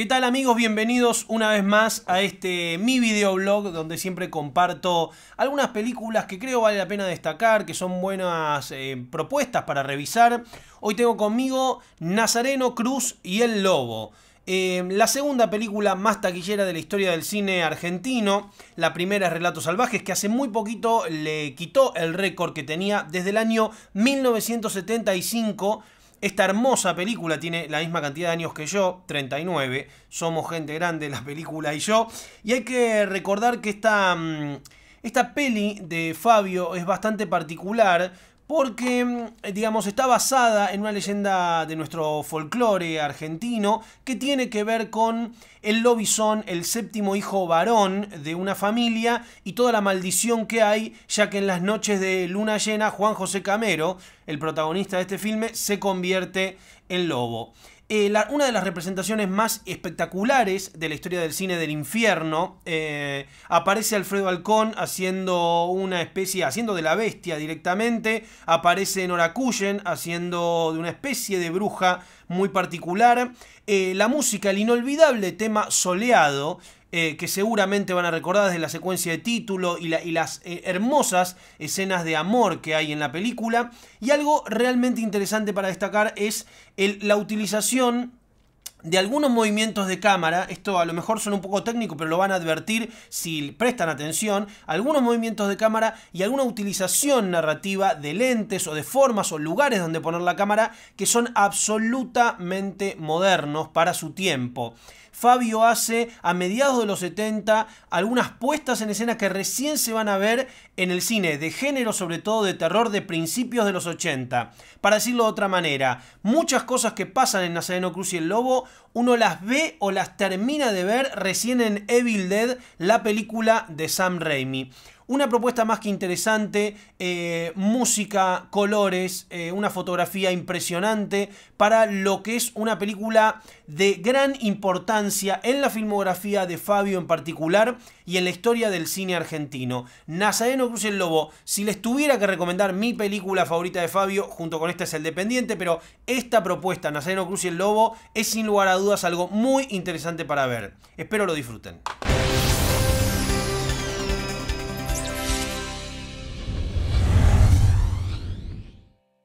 ¿Qué tal amigos? Bienvenidos una vez más a este mi videoblog donde siempre comparto algunas películas que creo vale la pena destacar, que son buenas eh, propuestas para revisar. Hoy tengo conmigo Nazareno Cruz y El Lobo. Eh, la segunda película más taquillera de la historia del cine argentino, la primera es Relatos Salvajes, que hace muy poquito le quitó el récord que tenía desde el año 1975 esta hermosa película tiene la misma cantidad de años que yo, 39. Somos gente grande, la película y yo. Y hay que recordar que esta, mm, esta peli de Fabio es bastante particular porque, mm, digamos, está basada en una leyenda de nuestro folclore argentino que tiene que ver con el lobizón, el séptimo hijo varón de una familia y toda la maldición que hay, ya que en las noches de luna llena Juan José Camero, el protagonista de este filme, se convierte en lobo. Eh, una de las representaciones más espectaculares de la historia del cine del infierno. Eh, aparece Alfredo Alcón haciendo una especie, haciendo de la bestia directamente. Aparece Nora haciendo de una especie de bruja muy particular. Eh, la música, el inolvidable tema soleado eh, que seguramente van a recordar desde la secuencia de título y, las eh, hermosas escenas de amor que hay en la película. Y algo realmente interesante para destacar es la utilización de algunos movimientos de cámara, esto a lo mejor son un poco técnico, pero lo van a advertir si prestan atención, algunos movimientos de cámara y alguna utilización narrativa de lentes o de formas o lugares donde poner la cámara que son absolutamente modernos para su tiempo. Fabio hace a mediados de los 70 algunas puestas en escena que recién se van a ver en el cine de género, sobre todo de terror de principios de los 80. Para decirlo de otra manera, muchas cosas que pasan en Nazareno Cruz y el Lobo uno las ve o las termina de ver recién en Evil Dead, la película de Sam Raimi. Una propuesta más que interesante, eh, música, colores, eh, una fotografía impresionante para lo que es una película de gran importancia en la filmografía de Fabio en particular y en la historia del cine argentino. Nazareno Cruz el Lobo, si les tuviera que recomendar mi película favorita de Fabio, junto con esta es El Dependiente, pero esta propuesta, Nazareno Cruz y el Lobo, es sin lugar a dudas algo muy interesante para ver. Espero lo disfruten.